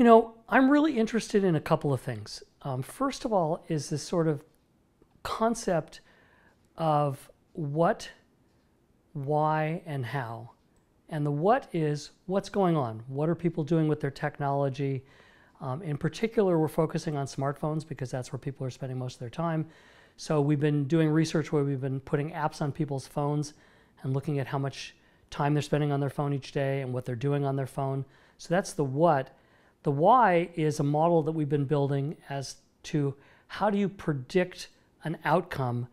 You know, I'm really interested in a couple of things. Um, first of all, is this sort of concept of what, why, and how. And the what is what's going on? What are people doing with their technology? Um, in particular, we're focusing on smartphones because that's where people are spending most of their time. So we've been doing research where we've been putting apps on people's phones and looking at how much time they're spending on their phone each day and what they're doing on their phone. So that's the what. The why is a model that we've been building as to how do you predict an outcome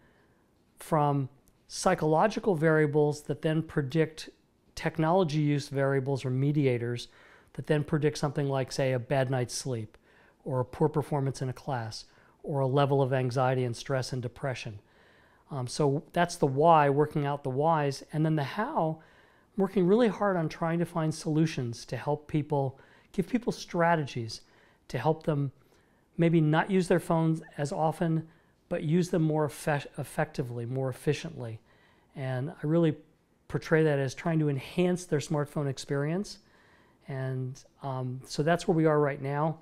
from psychological variables that then predict technology use variables or mediators that then predict something like, say, a bad night's sleep or a poor performance in a class or a level of anxiety and stress and depression. Um, so that's the why, working out the whys. And then the how, working really hard on trying to find solutions to help people Give people strategies to help them maybe not use their phones as often, but use them more effectively, more efficiently. And I really portray that as trying to enhance their smartphone experience. And um, so that's where we are right now.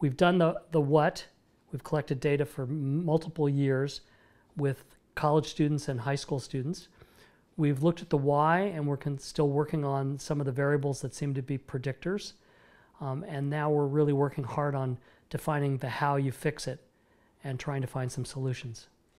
We've done the, the what. We've collected data for multiple years with college students and high school students. We've looked at the why, and we're still working on some of the variables that seem to be predictors. Um, and now we're really working hard on defining the how you fix it and trying to find some solutions.